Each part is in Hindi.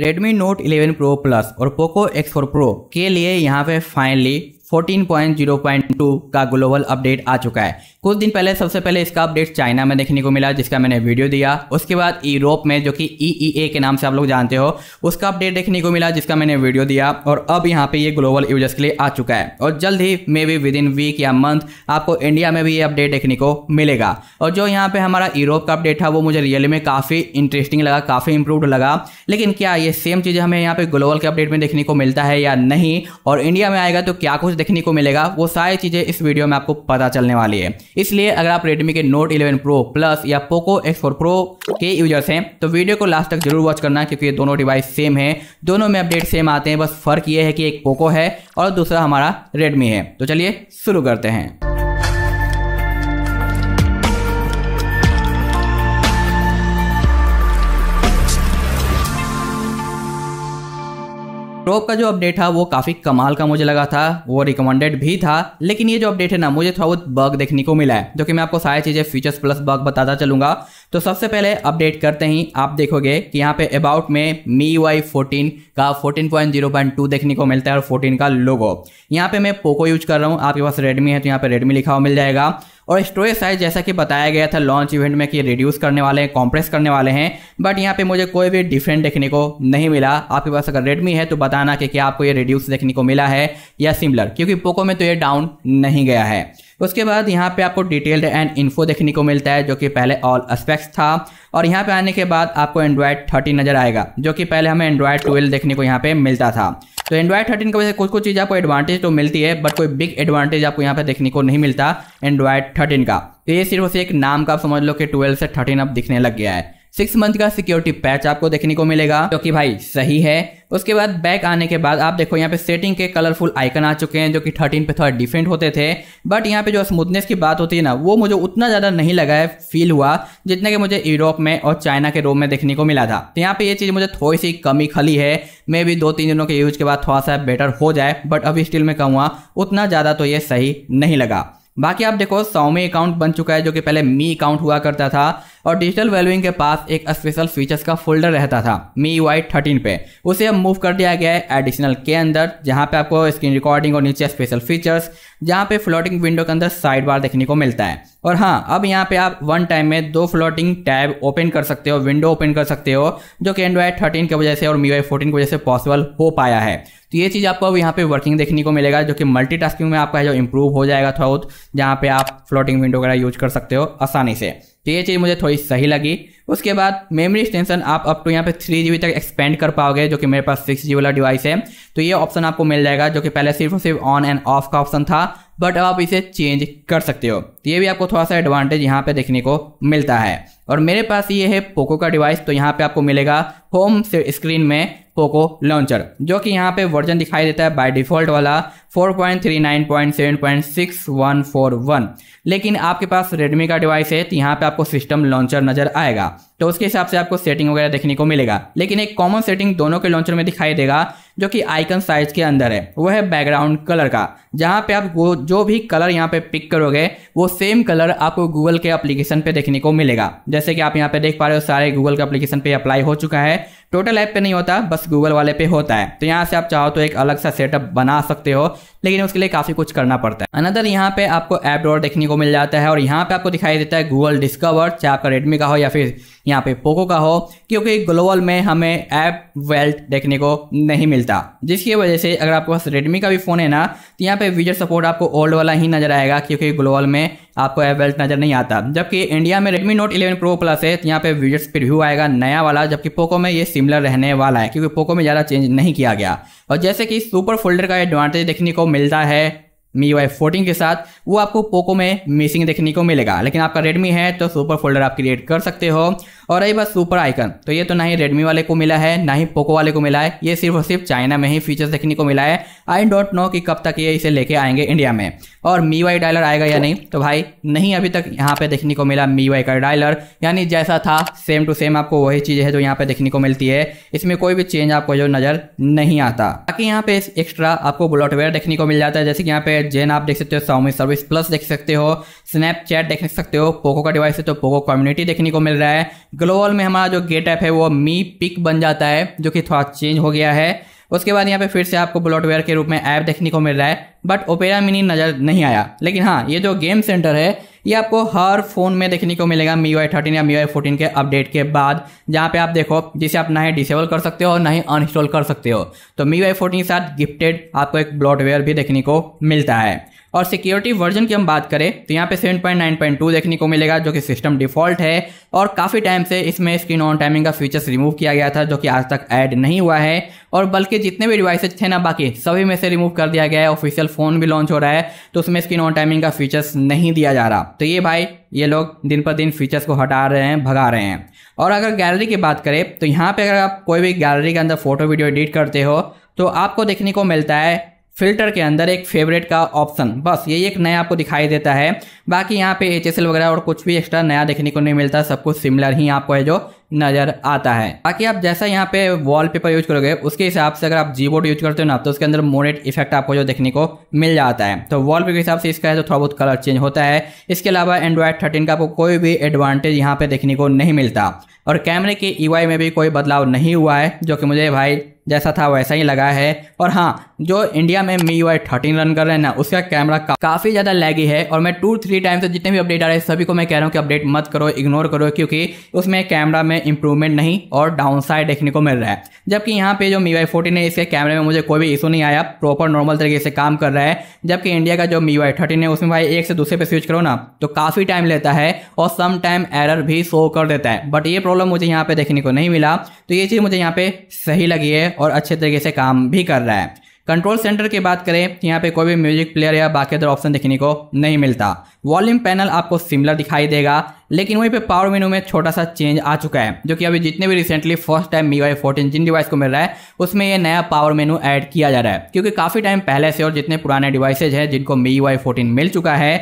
Redmi Note 11 Pro Plus और Poco X4 Pro के लिए यहाँ पे फाइनली 14.0.2 का ग्लोबल अपडेट आ चुका है कुछ दिन पहले सबसे पहले इसका अपडेट चाइना में देखने को मिला जिसका मैंने वीडियो दिया उसके बाद यूरोप में जो कि ई e e के नाम से आप लोग जानते हो उसका अपडेट देखने को मिला जिसका मैंने वीडियो दिया और अब यहाँ पे ये ग्लोबल यूजर्स के लिए आ चुका है और जल्द ही maybe within week या मंथ आपको इंडिया में भी ये अपडेट देखने को मिलेगा और जो यहाँ पे हमारा यूरोप का अपडेट था वो मुझे रियली में काफ़ी इंटरेस्टिंग लगा काफ़ी इंप्रूव लगा लेकिन क्या ये सेम चीज़ हमें यहाँ पे ग्लोबल के अपडेट में देखने को मिलता है या नहीं और इंडिया में आएगा तो क्या कुछ देखने को मिलेगा वो सारी चीज़ें इस वीडियो में आपको पता चलने वाली है इसलिए अगर आप रेडमी के नोट 11 प्रो प्लस या पोको एक्स फोर प्रो के यूजर्स हैं तो वीडियो को लास्ट तक जरूर वॉच करना क्योंकि ये दोनों डिवाइस सेम है दोनों में अपडेट सेम आते हैं बस फर्क ये है कि एक पोको है और दूसरा हमारा रेडमी है तो चलिए शुरू करते हैं क्रॉप का जो अपडेट था वो काफी कमाल का मुझे लगा था वो रिकमेंडेड भी था लेकिन ये जो अपडेट है ना मुझे थोड़ा बहुत बग देखने को मिला है जो कि मैं आपको सारी चीजें फीचर्स प्लस बग बताता चलूंगा तो सबसे पहले अपडेट करते ही आप देखोगे कि यहाँ पे अबाउट में मी वाई फोर्टीन का टू देखने को मिलता है और फोर्टीन का लोगो यहाँ पे मैं पोको यूज कर रहा हूँ आपके पास रेडमी है तो यहाँ पे रेडमी लिखा हुआ मिल जाएगा और स्टोरेज साइज जैसा कि बताया गया था लॉन्च इवेंट में कि रिड्यूस करने वाले हैं कॉम्प्रेस करने वाले हैं बट यहाँ पे मुझे कोई भी डिफरेंट देखने को नहीं मिला आपके पास अगर रेडमी है तो बताना कि क्या आपको ये रिड्यूस देखने को मिला है या सिमिलर क्योंकि पोको में तो ये डाउन नहीं गया है उसके बाद यहाँ पे आपको डिटेल्ड एंड इन्फो देखने को मिलता है जो कि पहले ऑल एस्पेक्ट्स था और यहाँ पे आने के बाद आपको एंड्रॉयड थर्टीन नजर आएगा जो कि पहले हमें एंड्रॉयड ट्वेल्व देखने को यहाँ पे मिलता था तो एंड्रॉयड थर्टीन की वजह से कुछ कुछ चीज़ आपको एडवांटेज तो मिलती है बट कोई बिग एडवांटेज आपको यहाँ पे देखने को नहीं मिलता एंड्रॉयड थर्टीन का तो ये सिर्फ उसे एक नाम का आप समझ लो कि ट्वेल्व से थर्टीन अब दिखने लग गया है सिक्स मंथ का सिक्योरिटी पैच आपको देखने को मिलेगा जो कि भाई सही है उसके बाद बैक आने के बाद आप देखो यहाँ पे सेटिंग के कलरफुल आइकन आ चुके हैं जो कि थर्टीन पे थोड़ा डिफरेंट होते थे बट यहाँ पे जो स्मूथनेस की बात होती है ना वो मुझे उतना ज़्यादा नहीं लगा है फील हुआ जितना कि मुझे यूरोप में और चाइना के रोम में देखने को मिला था तो यहाँ पे ये चीज़ मुझे थोड़ी सी कमी खली है मे भी दो तीन दिनों के यूज के बाद थोड़ा सा बेटर हो जाए बट अभी स्टिल में कहूँगा उतना ज़्यादा तो ये सही नहीं लगा बाकी आप देखो सौमी अकाउंट बन चुका है जो कि पहले मी अकाउंट हुआ करता था और डिजिटल वेल्यूइंग के पास एक स्पेशल फीचर्स का फोल्डर रहता था मी वाई थर्टीन पे उसे अब मूव कर दिया गया है एडिशनल के अंदर जहाँ पे आपको स्क्रीन रिकॉर्डिंग और नीचे स्पेशल फीचर्स जहाँ पे फ्लोटिंग विंडो के अंदर साइड बार देखने को मिलता है और हाँ अब यहाँ पे आप वन टाइम में दो फ्लोटिंग टैब ओपन कर सकते हो विंडो ओपन कर सकते हो जो कि एंड्रॉयड थर्टीन की वजह से और मी वाई फोर्टीन की वजह से पॉसिबल हो पाया है तो ये चीज़ आपको अब यहाँ पे वर्किंग देखने को मिलेगा जो कि मल्टीटास्किंग में आपका जो इंप्रूव हो जाएगा थोड़ा बहुत जहाँ पे आप फ्लोटिंग विंडो वगैरह यूज कर सकते हो आसानी से तो ये चीज़ मुझे थोड़ी सही लगी उसके बाद मेमोरी एक्सटेंशन आप अप टू यहाँ पे थ्री जी तक एक्सपेंड कर पाओगे जो कि मेरे पास सिक्स जी वाला डिवाइस है तो ये ऑप्शन आपको मिल जाएगा जो कि पहले सिर्फ और सिर्फ ऑन एंड ऑफ का ऑप्शन था बट अब आप इसे चेंज कर सकते हो तो ये भी आपको थोड़ा सा एडवांटेज यहाँ पे देखने को मिलता है और मेरे पास ये है पोको का डिवाइस तो यहाँ पे आपको मिलेगा होम स्क्रीन में पोको लॉन्चर जो कि यहाँ पे वर्जन दिखाई देता है बाय डिफॉल्ट वाला 4.39.7.6141 लेकिन आपके पास रेडमी का डिवाइस है तो यहाँ पे आपको सिस्टम लॉन्चर नजर आएगा तो उसके हिसाब से आपको सेटिंग वगैरह देखने को मिलेगा लेकिन एक कॉमन सेटिंग दोनों के लॉन्चर में दिखाई देगा जो कि आइकन साइज के अंदर है वह है बैकग्राउंड कलर का जहाँ पे आप वो जो भी कलर यहाँ पे पिक करोगे वो सेम कलर आपको गूगल के अप्लीकेशन पे देखने को मिलेगा जैसे कि आप यहाँ पे देख पा रहे हो सारे गूगल के अप्लीकेशन पे अप्लाई हो चुका है टोटल ऐप पे नहीं होता बस गूगल वाले पे होता है तो यहाँ से आप चाहो तो एक अलग सा सेटअप बना सकते हो लेकिन उसके लिए काफ़ी कुछ करना पड़ता है अनदर यहाँ पे आपको ऐप डॉट देखने को मिल जाता है और यहाँ पे आपको दिखाई देता है गूगल डिस्कवर चाहे आपका रेडमी का हो या फिर यहाँ पे पोको का हो क्योंकि ग्लोबल में हमें ऐप वेल्ट देखने को नहीं मिल मिलता जिसकी वजह से अगर आपके पास रेडमी का भी फ़ोन है ना तो यहाँ पे वीजर सपोर्ट आपको ओल्ड वाला ही नजर आएगा क्योंकि ग्लोबल में आपको एवेल्ट नजर नहीं आता जबकि इंडिया में रेडमी नोट 11 प्रो प्लस है तो यहाँ पे वीजर्स प्रिव्यू आएगा नया वाला जबकि पोको में ये सिमिलर रहने वाला है क्योंकि पोको में ज़्यादा चेंज नहीं किया गया और जैसे कि सुपर फोल्डर का एडवांटेज देखने को मिलता है मी वाई फोर्टीन के साथ वो आपको पोको में मिसिंग देखने को मिलेगा लेकिन आपका रेडमी है तो सुपर फोल्डर आप क्रिएट कर सकते हो और रही बात सुपर आइकन तो ये तो ना ही रेडमी वाले को मिला है ना ही पोको वाले को मिला है ये सिर्फ और सिर्फ चाइना में ही फीचर्स देखने को मिला है आई डोंट नो कि कब तक ये इसे लेके आएंगे इंडिया में और मी वाई डायलर आएगा या नहीं तो भाई नहीं अभी तक यहाँ पे देखने को मिला मी वाई का डायलर यानी जैसा था सेम टू सेम आपको वही चीज़ है जो यहाँ पे देखने को मिलती है इसमें कोई भी चेंज आपको जो नज़र नहीं आता बाकी यहाँ पे एक्स्ट्रा आपको ब्लॉटवेयर देखने को मिल जाता है जैसे कि यहाँ पे जेन आप देख सकते हो सोमी सर्विस प्लस देख सकते हो स्नैपचैट देख सकते हो पोको का डिवाइस है तो पोको कम्युनिटी देखने को मिल रहा है ग्लोबल में हमारा जो गेट ऐप है वो मी पिक बन जाता है जो कि थोड़ा चेंज हो गया है उसके बाद यहाँ पे फिर से आपको ब्लॉटवेयर के रूप में ऐप देखने को मिल रहा है बट ओपेरा मिनी नज़र नहीं आया लेकिन हाँ ये जो गेम सेंटर है ये आपको हर फोन में देखने को मिलेगा मी वाई थर्टीन या मी वाई फोर्टीन के अपडेट के बाद जहाँ पे आप देखो जिसे आप ना ही डिसेबल कर सकते हो और ना ही अनइंस्टॉल कर सकते हो तो मी वाई फोर्टीन के साथ गिफ्टेड आपको एक ब्लॉटवेयर भी देखने को मिलता है और सिक्योरिटी वर्जन की हम बात करें तो यहाँ पे 7.9.2 देखने को मिलेगा जो कि सिस्टम डिफॉल्ट है और काफ़ी टाइम से इसमें स्क्रीन ऑन टाइमिंग का फीचर्स रिमूव किया गया था जो कि आज तक ऐड नहीं हुआ है और बल्कि जितने भी डिवाइसेज थे ना बाकी सभी में से रिमूव कर दिया गया है ऑफिशियल फ़ोन भी लॉन्च हो रहा है तो उसमें स्क्रीन ऑन टाइमिंग का फीचर्स नहीं दिया जा रहा तो ये भाई ये लोग दिन पर दिन फीचर्स को हटा रहे हैं भगा रहे हैं और अगर गैलरी की बात करें तो यहाँ पर अगर आप कोई भी गैलरी के अंदर फोटो वीडियो एडिट करते हो तो आपको देखने को मिलता है फिल्टर के अंदर एक फेवरेट का ऑप्शन बस यही एक नया आपको दिखाई देता है बाकी यहाँ पे एच वगैरह और कुछ भी एक्स्ट्रा नया देखने को नहीं मिलता सब कुछ सिमिलर ही आपको है जो नज़र आता है बाकी आप जैसा यहाँ पे वॉलपेपर यूज करोगे उसके हिसाब से अगर आप बोर्ड यूज करते हो ना तो उसके अंदर मोनेट इफेक्ट आपको जो देखने को मिल जाता है तो वॉल के हिसाब से इसका है जो तो थोड़ा बहुत कलर चेंज होता है इसके अलावा एंड्रॉयड थर्टीन का आपको कोई भी एडवांटेज यहाँ पे देखने को नहीं मिलता और कैमरे के ई e में भी कोई बदलाव नहीं हुआ है जो कि मुझे भाई जैसा था वैसा ही लगा है और हाँ जो इंडिया में मी वाई थर्टीन रन कर रहे हैं ना उसका कैमरा का, काफी ज्यादा लैगी है और मैं टू थ्री टाइम से जितने भी अपडेट आ रहे हैं सभी को मैं कह रहा हूँ कि अपडेट मत करो इग्नोर करो क्योंकि उसमें कैमरा में इंप्रूवमेंट नहीं और डाउन साइड देखने को मिल रहा है जबकि यहाँ पे जो मी वाई फोर्टीन है इसके कैमरे में मुझे कोई भी इशू नहीं आया प्रॉपर नॉर्मल तरीके से काम कर रहा है जबकि इंडिया का जो मी वाई थर्टीन है उसमें भाई एक से दूसरे पे स्विच करो ना तो काफी टाइम लेता है और सम टाइम एरर भी शो कर देता है बट ये प्रॉब्लम मुझे यहाँ पे देखने को नहीं मिला तो ये चीज़ मुझे यहाँ पे सही लगी है और अच्छे तरीके से काम भी कर रहा है कंट्रोल सेंटर की बात करें तो यहाँ पे कोई भी म्यूजिक प्लेयर या बाकी अदर ऑप्शन देखने को नहीं मिलता वॉल्यूम पैनल आपको सिमिलर दिखाई देगा लेकिन वहीं पे पावर मेनू में छोटा सा चेंज आ चुका है जो कि अभी जितने भी recently first time MIUI fourteen जिन डिवाइस को मिल रहा है उसमें ये नया पावर मेनू ऐड किया जा रहा है क्योंकि काफ़ी टाइम पहले से और जितने पुराने डिवाइसेज हैं जिनको मी वाई फोर्टीन मिल चुका है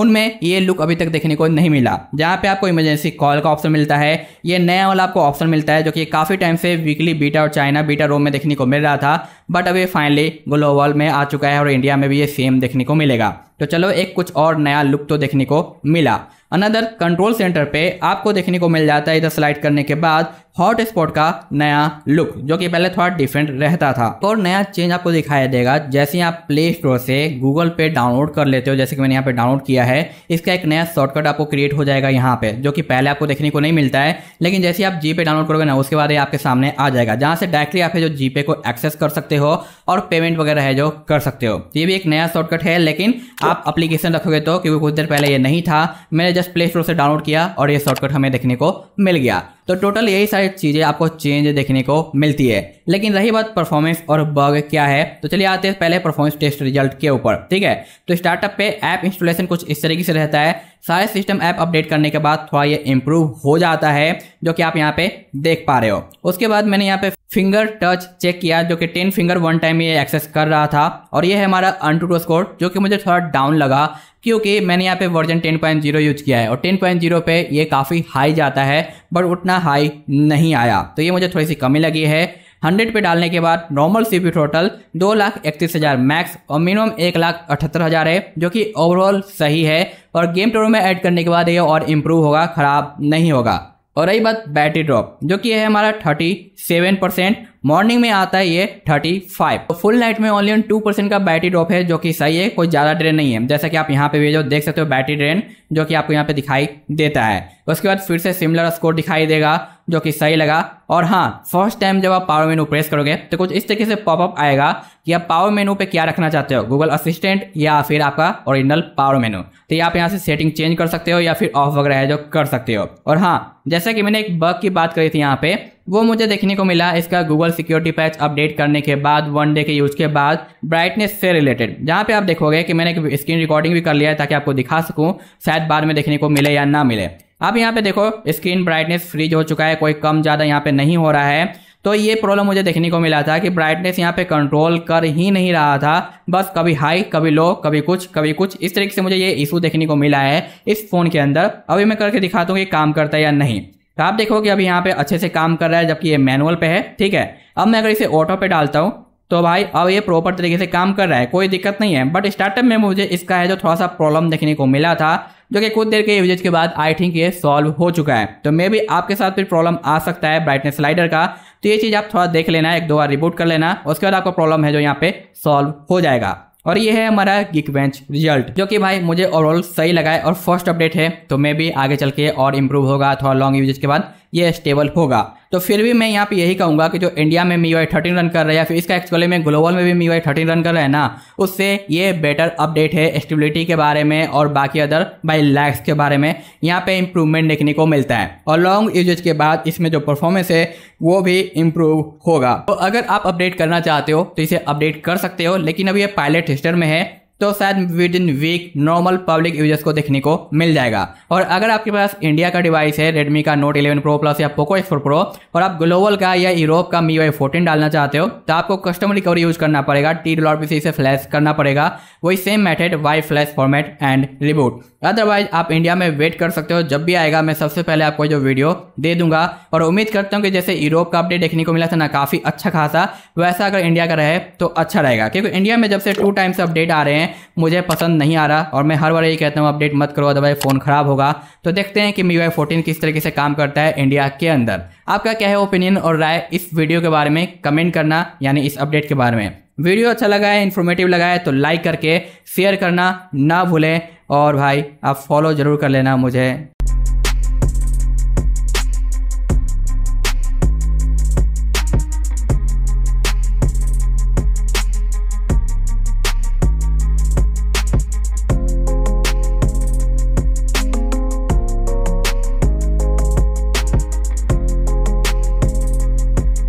उनमें ये लुक अभी तक देखने को नहीं मिला जहाँ पे आपको इमरजेंसी कॉल का ऑप्शन मिलता है ये नया वाला आपको ऑप्शन मिलता है जो कि काफ़ी टाइम से वीकली बीटा और चाइना बीटा रोम में देखने को मिल रहा था बट अभी फाइनली ग्लोबल में आ चुका है और इंडिया में भी ये सेम देखने को मिलेगा तो चलो एक कुछ और नया लुक तो देखने को मिला अनदर कंट्रोल सेंटर पे आपको देखने को मिल जाता है इधर स्लाइड करने के बाद हॉट स्पॉट का नया लुक जो कि पहले थोड़ा डिफरेंट रहता था और नया चेंज आपको दिखाया देगा जैसे आप प्ले स्टोर से गूगल पे डाउनलोड कर लेते हो जैसे कि मैंने यहाँ पे डाउनलोड किया है इसका एक नया शॉर्टकट आपको क्रिएट हो जाएगा यहाँ पे जो कि पहले आपको देखने को नहीं मिलता है लेकिन जैसे आप जीपे डाउनलोड करोगे ना उसके बाद ये आपके सामने आ जाएगा जहाँ से डायरेक्टली आप जो जीपे को एक्सेस कर सकते हो और पेमेंट वगैरह है जो कर सकते हो तो ये भी एक नया शॉर्टकट है लेकिन आप अप्लीकेशन रखोगे तो क्योंकि कुछ देर पहले ये नहीं था मैंने जस्ट प्ले स्टोर से डाउनलोड किया और ये शॉर्टकट हमें देखने को मिल गया तो टोटल यही सारी चीज़ें आपको चेंज देखने को मिलती है लेकिन रही बात परफॉर्मेंस और बग क्या है तो चलिए आते हैं पहले परफॉर्मेंस टेस्ट रिजल्ट के ऊपर ठीक है तो स्टार्टअप पे ऐप इंस्टॉलेशन कुछ इस तरीके से रहता है सारे सिस्टम ऐप अपडेट करने के बाद थोड़ा ये इम्प्रूव हो जाता है जो कि आप यहाँ पे देख पा रहे हो उसके बाद मैंने यहाँ पे फिंगर टच चेक किया जो कि टेन फिंगर वन टाइम ये एक्सेस कर रहा था और ये है हमारा अनटू स्कोर जो कि मुझे थोड़ा डाउन लगा क्योंकि मैंने यहाँ पे वर्जन 10.0 यूज किया है और 10.0 पे ये काफ़ी हाई जाता है बट उतना हाई नहीं आया तो ये मुझे थोड़ी सी कमी लगी है 100 पे डालने के बाद नॉर्मल सी टोटल दो लाख इकतीस हज़ार मैक्स और मिनिमम एक लाख अठहत्तर हज़ार है जो कि ओवरऑल सही है और गेम टोर में ऐड करने के बाद ये और इम्प्रूव होगा ख़राब नहीं होगा और रही बात बैटरी ड्रॉप जो कि है हमारा थर्टी सेवन परसेंट मॉर्निंग में आता है ये 35 तो फुल नाइट में ओनली ऑन टू परसेंट का बैटरी ड्रॉप है जो कि सही है कोई ज़्यादा ड्रेन नहीं है जैसा कि आप यहाँ पे भी जो देख सकते हो बैटरी ड्रेन जो कि आपको यहाँ पे दिखाई देता है उसके बाद फिर से सिमिलर स्कोर दिखाई देगा जो कि सही लगा और हाँ फर्स्ट टाइम जब आप पावर मेनू प्रेस करोगे तो कुछ इस तरीके से पॉपअप आएगा कि आप पावर मेनू पे क्या रखना चाहते हो गूगल असिस्टेंट या फिर आपका ओरिजिनल पावर मेनू तो ये आप यहाँ से सेटिंग चेंज कर सकते हो या फिर ऑफ वगैरह है जो कर सकते हो और हाँ जैसा कि मैंने एक बग की बात करी थी यहाँ पे वो मुझे देखने को मिला इसका गूगल सिक्योरिटी पैच अपडेट करने के बाद वन डे के यूज के बाद ब्राइटनेस से रिलेटेड जहाँ पे आप देखोगे कि मैंने स्क्रीन रिकॉर्डिंग भी कर लिया है ताकि आपको दिखा सकूँ शायद बाद में देखने को मिले या ना मिले आप यहाँ पे देखो स्क्रीन ब्राइटनेस फ्रीज हो चुका है कोई कम ज़्यादा यहाँ पे नहीं हो रहा है तो ये प्रॉब्लम मुझे देखने को मिला था कि ब्राइटनेस यहाँ पे कंट्रोल कर ही नहीं रहा था बस कभी हाई कभी लो कभी कुछ कभी कुछ इस तरीके से मुझे ये इशू देखने को मिला है इस फ़ोन के अंदर अभी मैं करके दिखाता हूँ कि काम करता है या नहीं तो आप देखो कि अभी यहाँ पे अच्छे से काम कर रहा है जबकि ये मैनुअल पे है ठीक है अब मैं अगर इसे ऑटो पे डालता हूँ तो भाई अब ये प्रॉपर तरीके से काम कर रहा है कोई दिक्कत नहीं है बट स्टार्टअप में मुझे इसका है जो थोड़ा सा प्रॉब्लम देखने को मिला था जो कि कुछ देर के यूजेज के बाद आई थिंक ये सॉल्व हो चुका है तो मे भी आपके साथ फिर प्रॉब्लम आ सकता है ब्राइटनेस स्लाइडर का तो ये चीज़ आप थोड़ा देख लेना एक दो बार रिबूट कर लेना उसके बाद आपको प्रॉब्लम है जो यहाँ पे सॉल्व हो जाएगा और ये है हमारा गिक बेंच रिजल्ट जो कि भाई मुझे ओवरऑल सही लगा है और फर्स्ट अपडेट है तो मे भी आगे चल के और इम्प्रूव होगा थोड़ा लॉन्ग यूजेज के बाद ये स्टेबल होगा तो फिर भी मैं यहाँ पे यही कहूँगा कि जो इंडिया में मी वाई थर्टीन रन कर रहा है या फिर इसका एक्चुअली में ग्लोबल में भी मी वाई थर्टीन रन कर रहा है ना उससे ये बेटर अपडेट है स्टेबिलिटी के बारे में और बाकी अदर बाई लैक्स के बारे में यहाँ पे इम्प्रूवमेंट देखने को मिलता है और लॉन्ग यूजेज के बाद इसमें जो परफॉर्मेंस है वो भी इम्प्रूव होगा तो अगर आप अपडेट करना चाहते हो तो इसे अपडेट कर सकते हो लेकिन अभी ये पायलट हिस्टर में है तो शायद within week normal public users को देखने को मिल जाएगा और अगर आपके पास इंडिया का डिवाइस है रेडमी का नोट 11 प्रो प्लस या पोको एक्स प्रो और आप ग्लोबल का या यूरोप का मी वाई फोर्टीन डालना चाहते हो तो आपको कस्टम रिकवरी यूज करना पड़ेगा टी डॉट पी से फ्लैश करना पड़ेगा वही same method wipe flash format and reboot otherwise आप इंडिया में वेट कर सकते हो जब भी आएगा मैं सबसे पहले आपको जो वीडियो दे दूंगा और उम्मीद करता हूँ कि जैसे यूरोप का अपडेट देखने को मिला था ना काफ़ी अच्छा खासा वैसा अगर इंडिया का रहे तो अच्छा रहेगा क्योंकि इंडिया में जब से टू टाइम्स अपडेट आ रहे हैं मुझे पसंद नहीं आ रहा और मैं हर बार यही कहता हूँ अपडेट मत करो अदरवाइज फ़ोन ख़राब होगा तो देखते हैं कि मी वाई फोर्टीन किस तरीके से काम करता है इंडिया के अंदर आपका क्या है ओपिनियन और राय इस वीडियो के बारे में कमेंट करना यानी इस अपडेट के बारे में वीडियो अच्छा लगा है इन्फॉर्मेटिव लगा है तो लाइक करके शेयर करना ना भूलें और भाई आप फॉलो ज़रूर कर लेना मुझे